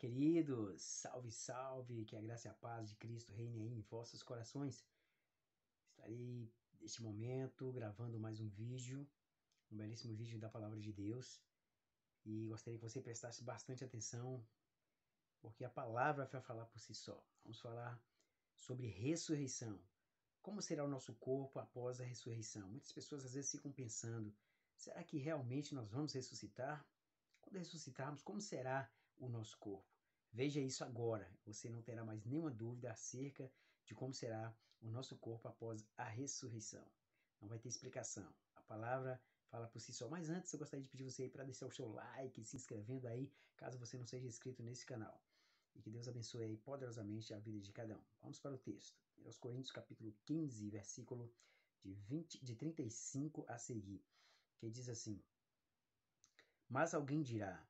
queridos! Salve, salve! Que a graça e a paz de Cristo reine aí em vossos corações. Estarei, neste momento, gravando mais um vídeo, um belíssimo vídeo da Palavra de Deus. E gostaria que você prestasse bastante atenção, porque a palavra vai é falar por si só. Vamos falar sobre ressurreição. Como será o nosso corpo após a ressurreição? Muitas pessoas às vezes ficam pensando: será que realmente nós vamos ressuscitar? Quando ressuscitarmos, como será o nosso corpo. Veja isso agora, você não terá mais nenhuma dúvida acerca de como será o nosso corpo após a ressurreição. Não vai ter explicação. A palavra fala por si só. Mas antes, eu gostaria de pedir você aí para deixar o seu like, se inscrevendo aí, caso você não seja inscrito nesse canal. E que Deus abençoe aí poderosamente a vida de cada um. Vamos para o texto. 1 Coríntios capítulo 15, versículo de, 20, de 35 a seguir, que diz assim: Mas alguém dirá,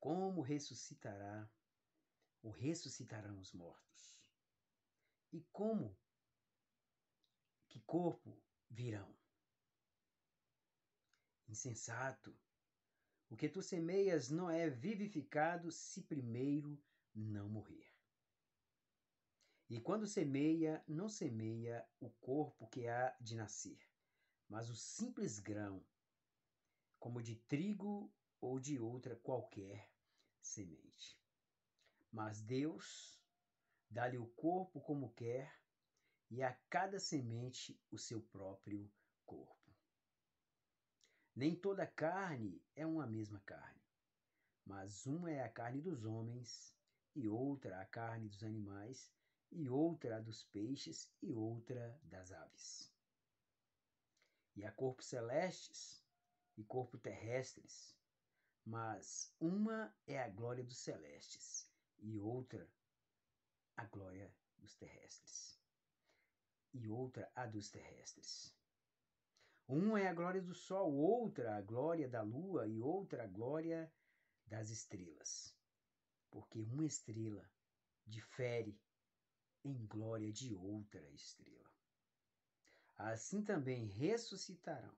como ressuscitará ou ressuscitarão os mortos? E como, que corpo virão? Insensato, o que tu semeias não é vivificado se primeiro não morrer. E quando semeia, não semeia o corpo que há de nascer, mas o simples grão, como de trigo ou de outra qualquer semente. Mas Deus dá-lhe o corpo como quer, e a cada semente o seu próprio corpo. Nem toda carne é uma mesma carne, mas uma é a carne dos homens, e outra a carne dos animais, e outra a dos peixes, e outra das aves. E há corpos celestes e corpos terrestres, mas uma é a glória dos celestes e outra a glória dos terrestres. E outra a dos terrestres. Uma é a glória do sol, outra a glória da lua e outra a glória das estrelas. Porque uma estrela difere em glória de outra estrela. Assim também ressuscitarão.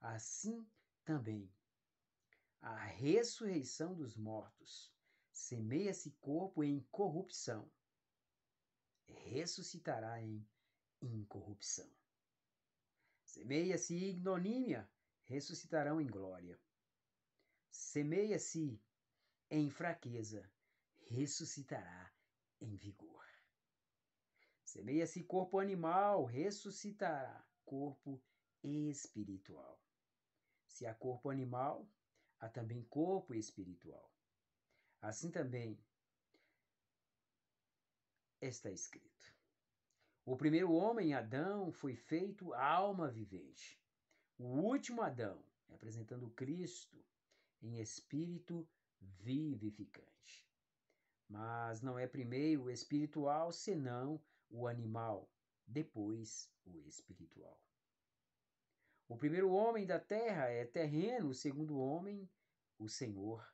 Assim também a ressurreição dos mortos. Semeia-se corpo em corrupção, ressuscitará em incorrupção. Semeia-se ignomínia, ressuscitarão em glória. Semeia-se em fraqueza, ressuscitará em vigor. Semeia-se corpo animal, ressuscitará corpo espiritual. Se há corpo animal, há também corpo espiritual. Assim também está escrito. O primeiro homem, Adão, foi feito alma vivente. O último Adão, representando Cristo, em espírito vivificante. Mas não é primeiro o espiritual, senão o animal, depois o espiritual. O primeiro homem da terra é terreno, o segundo homem, o Senhor,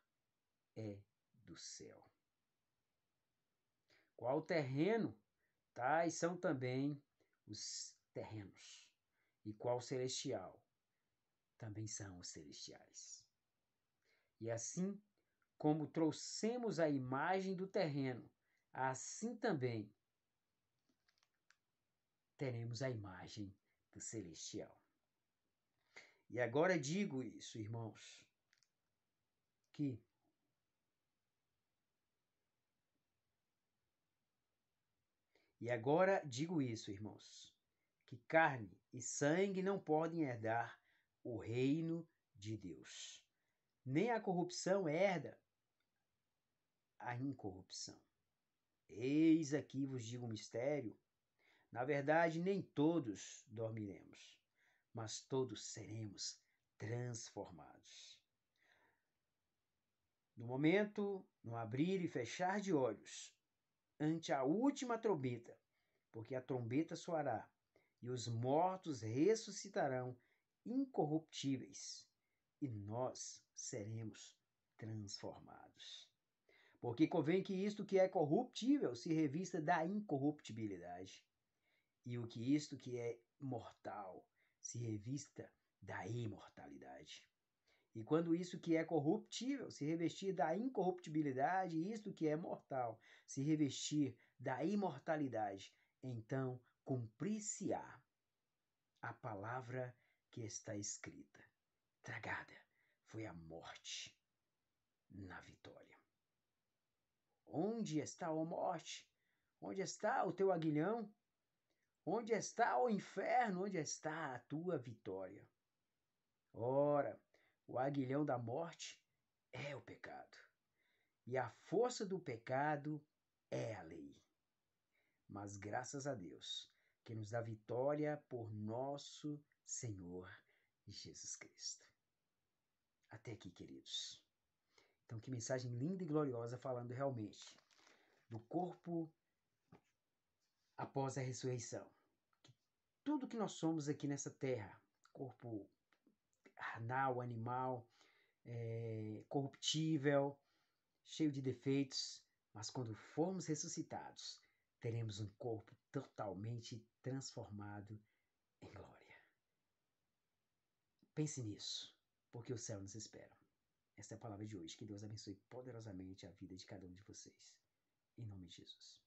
é do céu. Qual terreno? Tais são também os terrenos. E qual celestial? Também são os celestiais. E assim como trouxemos a imagem do terreno, assim também teremos a imagem do celestial. E agora digo isso, irmãos, que E agora digo isso, irmãos, que carne e sangue não podem herdar o reino de Deus. Nem a corrupção herda a incorrupção. Eis aqui vos digo um mistério. Na verdade, nem todos dormiremos, mas todos seremos transformados. No momento, no abrir e fechar de olhos, ante a última trombeta, porque a trombeta soará e os mortos ressuscitarão incorruptíveis e nós seremos transformados. Porque convém que isto que é corruptível se revista da incorruptibilidade, e o que isto que é mortal se revista da imortalidade. E quando isso que é corruptível se revestir da incorruptibilidade, e isto que é mortal se revestir da imortalidade, então cumprir-se-á a palavra que está escrita. Tragada foi a morte na vitória. Onde está a morte? Onde está o teu aguilhão? Onde está o inferno? Onde está a tua vitória? Ora, o aguilhão da morte é o pecado, e a força do pecado é a lei. Mas graças a Deus, que nos dá vitória por nosso Senhor Jesus Cristo. Até aqui, queridos. Então, que mensagem linda e gloriosa falando realmente do corpo após a ressurreição. Que tudo que nós somos aqui nessa terra, corpo carnal, animal, é, corruptível, cheio de defeitos, mas quando formos ressuscitados, teremos um corpo totalmente transformado em glória. Pense nisso, porque o céu nos espera. Esta é a palavra de hoje. Que Deus abençoe poderosamente a vida de cada um de vocês. Em nome de Jesus.